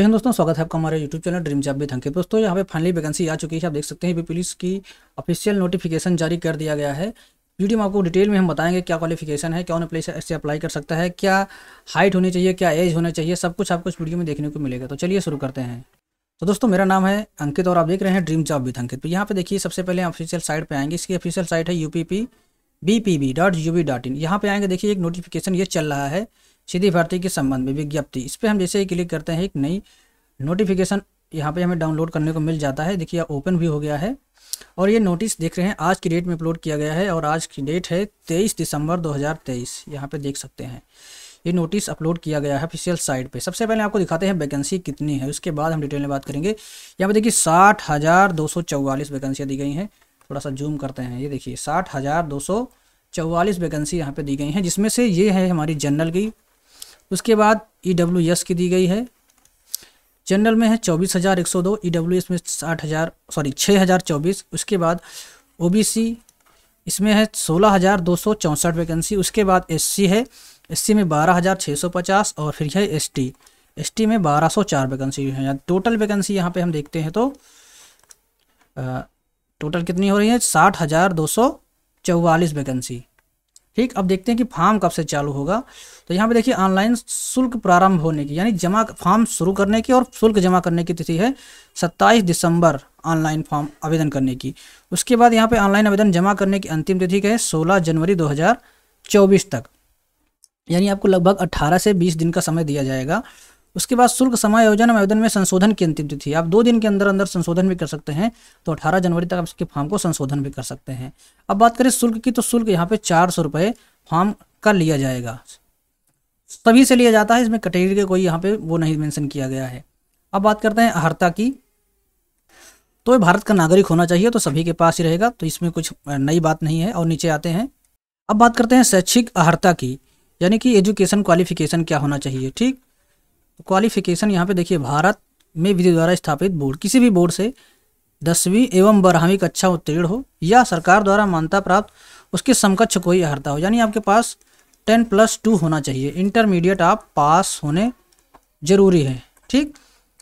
तो हिंद दोस्तों स्वागत है आपका हमारे YouTube channel dream job thank you दोस्तों यहाँ पे फाइनली वैकेंसी आ चुकी है आप देख सकते हैं पुलिस की ऑफिशियल नोटिफिकेशन जारी कर दिया गया है वीडियो में आपको डिटेल में हम बताएंगे क्या क्वालिफिकेशन है क्या उन्हें प्लेस ऐसे अप्लाई कर सकता है क्या हाइट होनी चाहिए क्या एज होना चाहिए सब कुछ आपको इस वीडियो में देखने को मिलेगा तो चलिए शुरू करते हैं तो दोस्तों मेरा नाम है अंकित और आप देख रहे हैं ड्रीम जॉब विथ अंकित तो यहाँ पे देखिए सबसे पहले ऑफिशियल साइट पे आएंगे इसकी ऑफिशियल साइट है U P P B P B dot U B dot in यहाँ पे आएंगे देखिए एक नोटिफिकेशन ये चल रहा है सीधी भर्ती के संबंध में विज्ञप्ति इस पर हम जैसे ही क्लिक करते हैं एक नई नोटिफिकेशन यहाँ पे हमें डाउनलोड करने को मिल जाता है देखिए ओपन भी हो गया है और ये नोटिस देख रहे हैं आज की डेट में अपलोड किया गया है और आज की डेट है तेईस दिसंबर 2023 यहाँ पे देख सकते हैं ये नोटिस अपलोड किया गया है ऑफिशियल साइट पे सबसे पहले आपको दिखाते हैं वैकेंसी कितनी है उसके बाद हम डिटेल में बात करेंगे यहाँ पे देखिए साठ हज़ार दो सौ चौवालीस वैकेंसियाँ दी गई हैं थोड़ा सा जूम करते हैं ये देखिए साठ हज़ार दो सौ चौवालीस वैकेंसी यहाँ पे दी गई हैं जिसमें से ये है हमारी जनरल की उसके बाद ई डब्ल्यू एस की दी गई है जनरल में है चौबीस हज़ार एक सौ दो ई डब्ल्यू एस में साठ हज़ार सॉरी छः हज़ार चौबीस उसके बाद ओ बी सी इसमें है सोलह हज़ार दो सौ चौंसठ वैकेंसी उसके बाद एस सी है एस सी में बारह हज़ार छः सौ पचास और फिर है एस टी एस टी में बारह सौ चार वैकेंसी है टोटल वैकेंसी यहाँ पर हम देखते हैं तो आ, टोटल कितनी हो रही है साठ हज़ार दो सौ चौवालीस वैकेंसी ठीक अब देखते हैं कि फार्म कब से चालू होगा तो यहाँ पे देखिए ऑनलाइन शुल्क प्रारंभ होने की यानी जमा फॉर्म शुरू करने की और शुल्क जमा करने की तिथि है 27 दिसंबर ऑनलाइन फॉर्म आवेदन करने की उसके बाद यहाँ पे ऑनलाइन आवेदन जमा करने की अंतिम तिथि है 16 जनवरी 2024 तक यानी आपको लगभग 18 से 20 दिन का समय दिया जाएगा उसके बाद शुल्क समायोजन आवेदन में संशोधन की अंतिम तिथि आप दो दिन के अंदर अंदर संशोधन भी कर सकते हैं तो अठारह जनवरी तक आप इसके फॉर्म को संशोधन भी कर सकते हैं अब बात करें शुल्क की तो शुल्क यहाँ पे चार सौ रुपये फॉर्म का लिया जाएगा सभी से लिया जाता है इसमें कैटेगरी के कोई यहाँ पे वो नहीं मैंशन किया गया है अब बात करते हैं अहर्ता की तो भारत का नागरिक होना चाहिए तो सभी के पास ही रहेगा तो इसमें कुछ नई बात नहीं है और नीचे आते हैं अब बात करते हैं शैक्षिक अहर्ता की यानी कि एजुकेशन क्वालिफिकेशन क्या होना चाहिए ठीक क्वालिफिकेशन यहाँ पे देखिए भारत में विधि द्वारा स्थापित बोर्ड किसी भी बोर्ड से दसवीं एवं बारहवीं कक्षा उत्तीर्ण हो या सरकार द्वारा मान्यता प्राप्त उसके समकक्ष कोई अहर्ता हो यानी आपके पास टेन प्लस टू होना चाहिए इंटरमीडिएट आप पास होने जरूरी है ठीक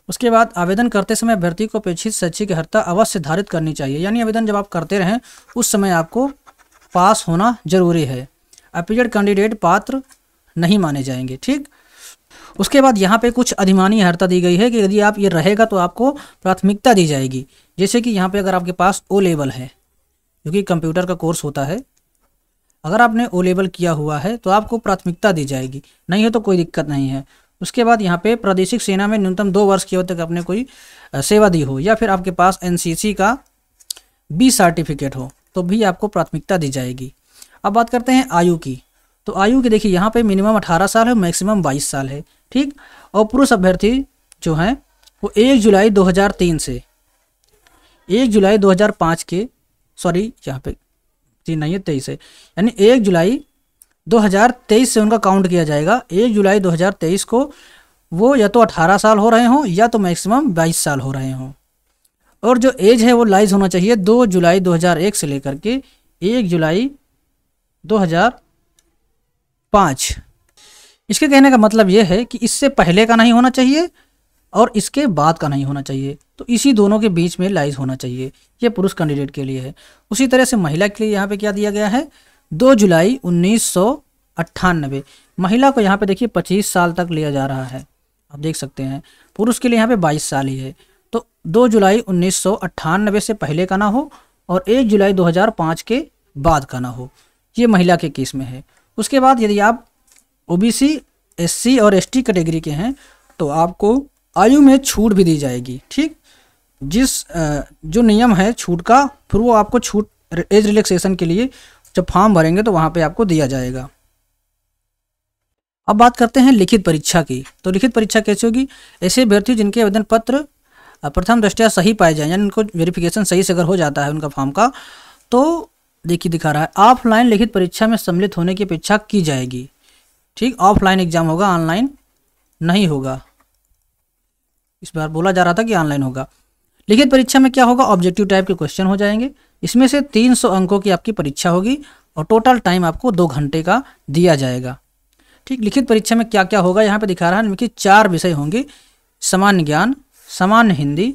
उसके बाद आवेदन करते समय अभ्यर्थी को अपेक्षित शैक्षिक अर्हता अवश्य धारित करनी चाहिए यानी आवेदन जब आप करते रहें उस समय आपको पास होना जरूरी है अपीजेड कैंडिडेट पात्र नहीं माने जाएंगे ठीक उसके बाद यहाँ पे कुछ अधिमानी अर्हता दी गई है कि यदि आप ये रहेगा तो आपको प्राथमिकता दी जाएगी जैसे कि यहाँ पे अगर आपके पास ओ लेवल है जो कि कंप्यूटर का कोर्स होता है अगर आपने ओ लेवल किया हुआ है तो आपको प्राथमिकता दी जाएगी नहीं है तो कोई दिक्कत नहीं है उसके बाद यहाँ पे प्रादेशिक सेना में न्यूनतम दो वर्ष की ओर तक आपने कोई सेवा दी हो या फिर आपके पास एन का बी सर्टिफिकेट हो तो भी आपको प्राथमिकता दी जाएगी अब बात करते हैं आयु की तो आयु की देखिए यहाँ पे मिनिमम अठारह साल है मैक्सिमम बाईस साल है ठीक और पुरुष अभ्यर्थी जो हैं वो एक जुलाई 2003 से एक जुलाई 2005 के सॉरी यहाँ पे तीन नहीं है तेईस है यानी एक जुलाई 2023 से उनका काउंट किया जाएगा एक जुलाई 2023 को वो या तो 18 साल हो रहे हों या तो मैक्सिमम 22 साल हो रहे हों और जो एज है वो लाइज होना चाहिए दो जुलाई दो से लेकर के एक जुलाई 2000 पाँच इसके कहने का मतलब यह है कि इससे पहले का नहीं होना चाहिए और इसके बाद का नहीं होना चाहिए तो इसी दोनों के बीच में लाइज होना चाहिए यह पुरुष कैंडिडेट के लिए है उसी तरह से महिला के लिए यहाँ पे क्या दिया गया है दो जुलाई उन्नीस महिला को यहाँ पे देखिए पच्चीस साल तक लिया जा रहा है आप देख सकते हैं पुरुष के लिए यहाँ पे बाईस साल ही है तो दो जुलाई उन्नीस से पहले का ना हो और एक जुलाई दो के बाद का ना हो ये महिला के केस में है उसके बाद यदि आप ओबीसी एससी और एसटी कैटेगरी के हैं तो आपको आयु में छूट भी दी जाएगी ठीक जिस जो नियम है छूट का फिर वो आपको छूट एज रिलैक्सेशन के लिए जब फॉर्म भरेंगे तो वहाँ पे आपको दिया जाएगा अब बात करते हैं लिखित परीक्षा की तो लिखित परीक्षा कैसे होगी ऐसे अभ्यर्थी जिनके आवेदन पत्र प्रथम दृष्टया सही पाए जाए यानी उनको वेरिफिकेशन सही से अगर हो जाता है उनका फॉर्म का तो देखिए दिखा रहा है ऑफलाइन लिखित परीक्षा में सम्मिलित होने की अपेक्षा की जाएगी ठीक ऑफलाइन एग्जाम होगा ऑनलाइन नहीं होगा इस बार बोला जा रहा था कि ऑनलाइन होगा लिखित परीक्षा में क्या होगा ऑब्जेक्टिव टाइप के क्वेश्चन हो जाएंगे इसमें से 300 अंकों की आपकी परीक्षा होगी और टोटल टाइम आपको दो घंटे का दिया जाएगा ठीक लिखित परीक्षा में क्या क्या होगा यहाँ पे दिखा रहा है कि चार विषय होंगे सामान्य ज्ञान सामान्य हिंदी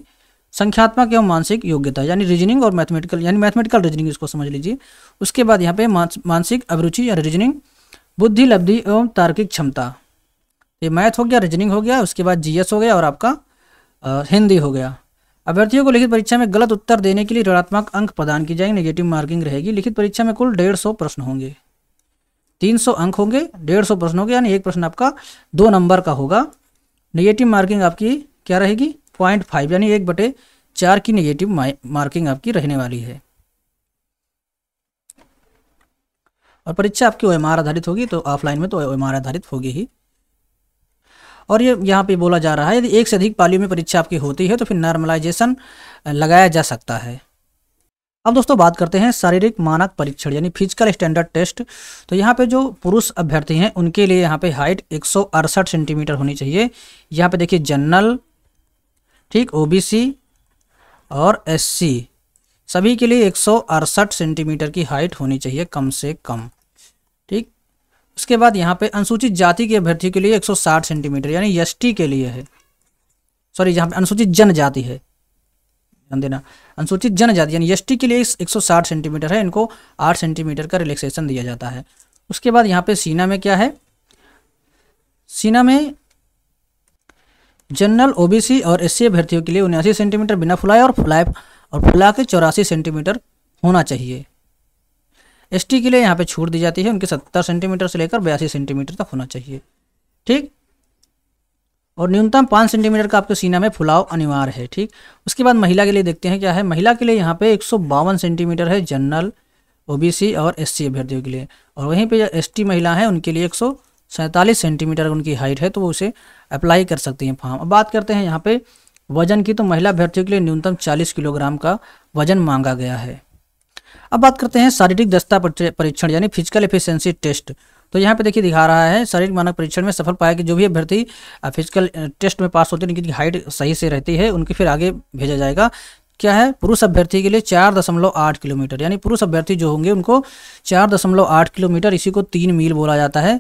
संख्यात्मक एवं मानसिक योग्यता यानी रीजनिंग और मैथमेटिकल यानी मैथमेटिकल रीजनिंग इसको समझ लीजिए उसके बाद यहाँ पे मानसिक अभिरुचि या रीजनिंग बुद्धि लब्धि एवं तार्किक क्षमता ये मैथ हो गया रीजनिंग हो गया उसके बाद जीएस हो गया और आपका आ, हिंदी हो गया अभ्यर्थियों को लिखित परीक्षा में गलत उत्तर देने के लिए ऋणात्मक अंक प्रदान की जाएंगे नेगेटिव मार्किंग रहेगी लिखित परीक्षा में कुल डेढ़ सौ प्रश्न होंगे तीन सौ अंक होंगे डेढ़ सौ प्रश्न होंगे यानी एक प्रश्न आपका दो नंबर का होगा नेगेटिव मार्किंग आपकी क्या रहेगी पॉइंट फाइव यानी एक बटे चार की निगेटिव मार्किंग आपकी रहने वाली है और परीक्षा आपकी ओ आधारित होगी तो ऑफलाइन में तो ओ आधारित होगी ही और ये यहाँ पे बोला जा रहा है यदि एक से अधिक पालियों में परीक्षा आपकी होती है तो फिर नॉर्मलाइजेशन लगाया जा सकता है अब दोस्तों बात करते हैं शारीरिक मानक परीक्षण यानी फिजिकल स्टैंडर्ड टेस्ट तो यहाँ पे जो पुरुष अभ्यर्थी हैं उनके लिए यहाँ पे हाइट एक सेंटीमीटर होनी चाहिए यहाँ पे देखिए जनरल ठीक ओबीसी और एससी सभी के लिए एक सेंटीमीटर की हाइट होनी चाहिए कम से कम ठीक उसके बाद यहाँ पे अनुसूचित जाति के अभ्यर्थी के लिए 160 सेंटीमीटर यानी एस के लिए है सॉरी यहाँ पे अनुसूचित जनजाति है ध्यान देना अनुसूचित जनजाति यानी एस के लिए 160 सेंटीमीटर है इनको 8 सेंटीमीटर का रिलैक्सेशन दिया जाता है उसके बाद यहाँ पे सीना में क्या है सीना में जनरल ओबीसी और एस अभ्यर्थियों के लिए उन्यासी सेंटीमीटर बिना फुलाए और फुलाए और फुला के चौरासी सेंटीमीटर होना चाहिए एसटी के लिए यहाँ पे छूट दी जाती है उनके सत्तर सेंटीमीटर से लेकर बयासी सेंटीमीटर तक होना चाहिए ठीक और न्यूनतम पाँच सेंटीमीटर का आपके सीना में फुलाव अनिवार्य है ठीक उसके बाद महिला के लिए देखते हैं क्या है महिला के लिए यहाँ पे एक सेंटीमीटर है जनरल ओबीसी और एससी अभ्यर्थियों के लिए और वहीं पे एसटी महिला है उनके लिए एक सैंतालीस सेंटीमीटर उनकी हाइट है तो वो उसे अप्लाई कर सकती हैं फार्म अब बात करते हैं यहाँ पे वजन की तो महिला अभ्यर्थियों के लिए न्यूनतम 40 किलोग्राम का वजन मांगा गया है अब बात करते हैं शारीरिक दस्ता परीक्षण यानी फिजिकल एफिशिएंसी टेस्ट तो यहाँ पे देखिए दिखा रहा है शारीरिक मानक परीक्षण में सफल पाया कि जो भी अभ्यर्थी फिजिकल टेस्ट में पास होते हैं उनकी हाइट सही से रहती है उनकी फिर आगे भेजा जाएगा क्या है पुरुष अभ्यर्थी के लिए चार दशमलव आठ किलोमीटर यानी पुरुष अभ्यर्थी जो होंगे उनको चार दशमलव आठ किलोमीटर इसी को तीन मील बोला जाता है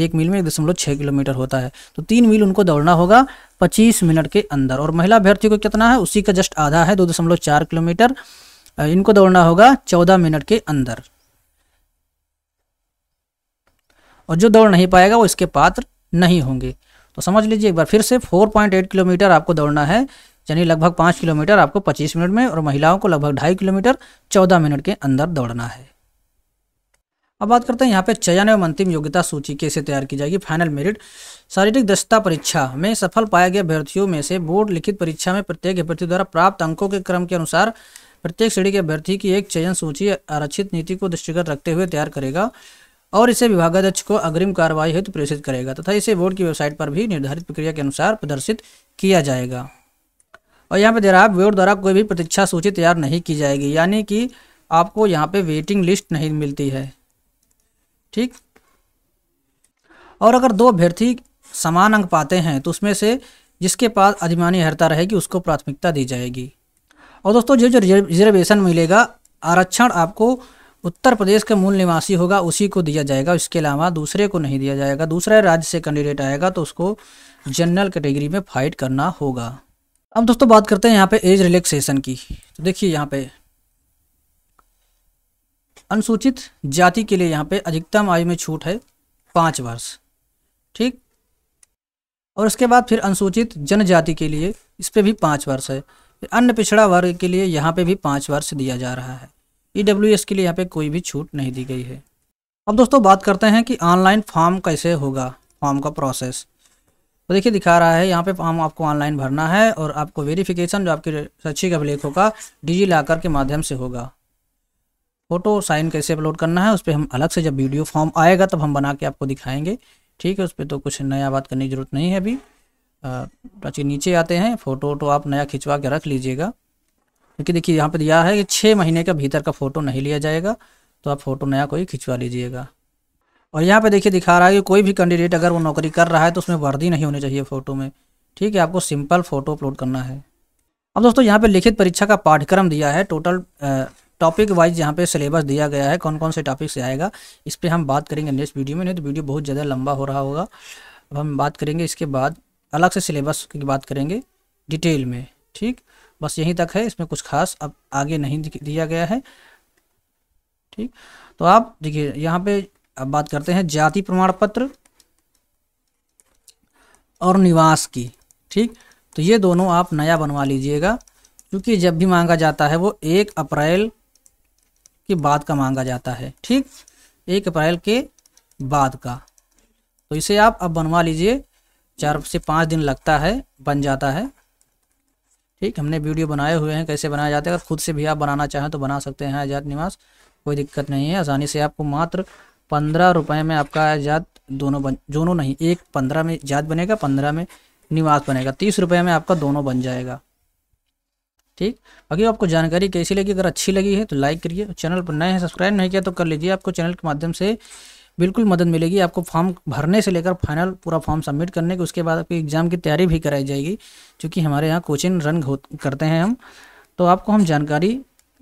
एक मील में एक दशमलव छः किलोमीटर होता है तो तीन मील उनको दौड़ना होगा पच्चीस मिनट के अंदर और महिला अभ्यर्थी को कितना है उसी का जस्ट आधा है दो दशमलव चार किलोमीटर इनको दौड़ना होगा चौदह मिनट के अंदर और जो दौड़ नहीं पाएगा वो इसके पात्र नहीं होंगे तो समझ लीजिए एक बार फिर से फोर किलोमीटर आपको दौड़ना है यानी लगभग पाँच किलोमीटर आपको पच्चीस मिनट में और महिलाओं को लगभग ढाई किलोमीटर चौदह मिनट के अंदर दौड़ना है अब बात करते हैं यहाँ पे चयन एवं अंतिम योग्यता सूची कैसे तैयार की जाएगी फाइनल मेरिट शारीरिक दक्षता परीक्षा में सफल पाए गए अभ्यर्थियों में से बोर्ड लिखित परीक्षा में प्रत्येक अभ्यर्थी द्वारा प्राप्त अंकों के क्रम के अनुसार प्रत्येक श्रेणी के अभ्यर्थी की एक चयन सूची आरक्षित नीति को दृष्टिगत रखते हुए तैयार करेगा और इसे विभागाध्यक्ष को अग्रिम कार्रवाई हेतु प्रेषित करेगा तथा इसे बोर्ड की वेबसाइट पर भी निर्धारित प्रक्रिया के अनुसार प्रदर्शित किया जाएगा और यहाँ पे दे रहा है बोर्ड द्वारा कोई भी प्रतीक्षा सूची तैयार नहीं की जाएगी यानी कि आपको यहाँ पे वेटिंग लिस्ट नहीं मिलती है ठीक और अगर दो अभ्यर्थी समान अंक पाते हैं तो उसमें से जिसके पास अधिमानी हरता रहेगी उसको प्राथमिकता दी जाएगी और दोस्तों जो जो रिजर्वेशन मिलेगा आरक्षण आपको उत्तर प्रदेश का मूल निवासी होगा उसी को दिया जाएगा इसके अलावा दूसरे को नहीं दिया जाएगा दूसरे राज्य से कैंडिडेट आएगा तो उसको जनरल कैटेगरी में फाइट करना होगा अब दोस्तों बात करते हैं यहाँ पे एज रिलैक्सेशन की तो देखिए यहाँ पे अनुसूचित जाति के लिए यहाँ पे अधिकतम आयु में छूट है पाँच वर्ष ठीक और उसके बाद फिर अनुसूचित जनजाति के लिए इस पर भी पाँच वर्ष है फिर अन्य पिछड़ा वर्ग के लिए यहाँ पे भी पाँच वर्ष दिया जा रहा है ई e के लिए यहाँ पे कोई भी छूट नहीं दी गई है अब दोस्तों बात करते हैं कि ऑनलाइन फॉर्म कैसे होगा फॉर्म का प्रोसेस तो देखिए दिखा रहा है यहाँ पे फॉर्म आपको ऑनलाइन भरना है और आपको वेरिफिकेशन जो आपके शैक्षिक अभिलेख होगा डिजी लॉकर के माध्यम से होगा फोटो साइन कैसे अपलोड करना है उस पर हम अलग से जब वीडियो फॉर्म आएगा तब हम बना के आपको दिखाएंगे ठीक है उस पर तो कुछ नया बात करने की ज़रूरत नहीं है अभी प्राची नीचे आते हैं फ़ोटो तो आप नया खिंचवा के रख लीजिएगा क्योंकि देखिए यहाँ पर दिया है कि छः महीने के भीतर का फ़ोटो नहीं लिया जाएगा तो आप फ़ोटो नया कोई खिंचवा लीजिएगा और यहाँ पे देखिए दिखा रहा है कि कोई भी कैंडिडेट अगर वो नौकरी कर रहा है तो उसमें वर्दी नहीं होनी चाहिए फ़ोटो में ठीक है आपको सिंपल फ़ोटो अपलोड करना है अब दोस्तों यहाँ पे लिखित परीक्षा का पाठ्यक्रम दिया है टोटल टॉपिक वाइज यहाँ पे सिलेबस दिया गया है कौन कौन से टॉपिक से आएगा इस पर हम बात करेंगे नेक्स्ट वीडियो में नहीं तो वीडियो बहुत ज़्यादा लंबा हो रहा होगा अब हम बात करेंगे इसके बाद अलग से सिलेबस की बात करेंगे डिटेल में ठीक बस यहीं तक है इसमें कुछ खास अब आगे नहीं दिया गया है ठीक तो आप देखिए यहाँ पे अब बात करते हैं जाति प्रमाण पत्र और निवास की ठीक तो ये दोनों आप नया बनवा लीजिएगा क्योंकि जब भी मांगा जाता है वो एक अप्रैल के बाद का मांगा जाता है ठीक एक अप्रैल के बाद का तो इसे आप अब बनवा लीजिए चार से पाँच दिन लगता है बन जाता है ठीक हमने वीडियो बनाए हुए हैं कैसे बनाया जाता है अगर खुद से भी आप बनाना चाहें तो बना सकते हैं आजाद निवास कोई दिक्कत नहीं है आसानी से आपको मात्र पंद्रह रुपये में आपका आजाद दोनों बन दोनों नहीं एक पंद्रह में जात बनेगा पंद्रह में निवास बनेगा तीस रुपये में आपका दोनों बन जाएगा ठीक बाकी आपको जानकारी कैसी लगी अगर अच्छी लगी है तो लाइक करिए चैनल पर नए हैं सब्सक्राइब नहीं किया तो कर लीजिए आपको चैनल के माध्यम से बिल्कुल मदद मिलेगी आपको फॉर्म भरने से लेकर फाइनल पूरा फॉर्म सबमिट करने के उसके बाद आपकी एग्ज़ाम की तैयारी भी कराई जाएगी क्योंकि हमारे यहाँ कोचिंग रन करते हैं हम तो आपको हम जानकारी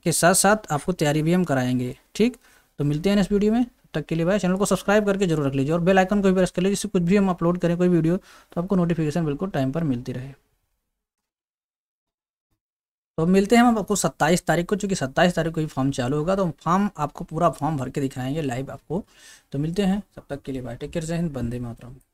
के साथ साथ आपको तैयारी भी हम कराएंगे ठीक तो मिलते हैं इस वीडियो में तक के लिए भाई चैनल को सब्सक्राइब करके जरूर रख लीजिए और बेल आइकन को भी प्रेस कर लीजिए जिससे कुछ भी हम अपलोड करें कोई वीडियो तो आपको नोटिफिकेशन बिल्कुल टाइम पर मिलती रहे तो मिलते हैं हम आपको सत्ताईस तारीख को चूँकि सत्ताईस तारीख को ही फॉर्म चालू होगा तो फॉर्म आपको पूरा फॉर्म भर के दिखाएंगे लाइव आपको तो मिलते हैं तब तक के लिए बाय टेक केयर जय हिंद बंदे मातरम